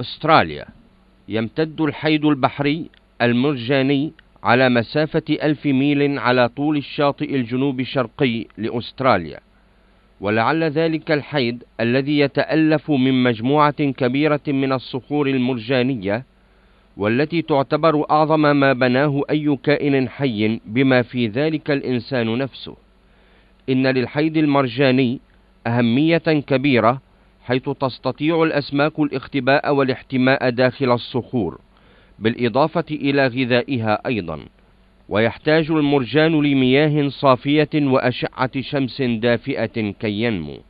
أستراليا يمتد الحيد البحري المرجاني على مسافة ألف ميل على طول الشاطئ الجنوب الشرقي لأستراليا ولعل ذلك الحيد الذي يتألف من مجموعة كبيرة من الصخور المرجانية والتي تعتبر أعظم ما بناه أي كائن حي بما في ذلك الإنسان نفسه إن للحيد المرجاني أهمية كبيرة حيث تستطيع الأسماك الاختباء والاحتماء داخل الصخور بالإضافة إلى غذائها أيضا ويحتاج المرجان لمياه صافية وأشعة شمس دافئة كي ينمو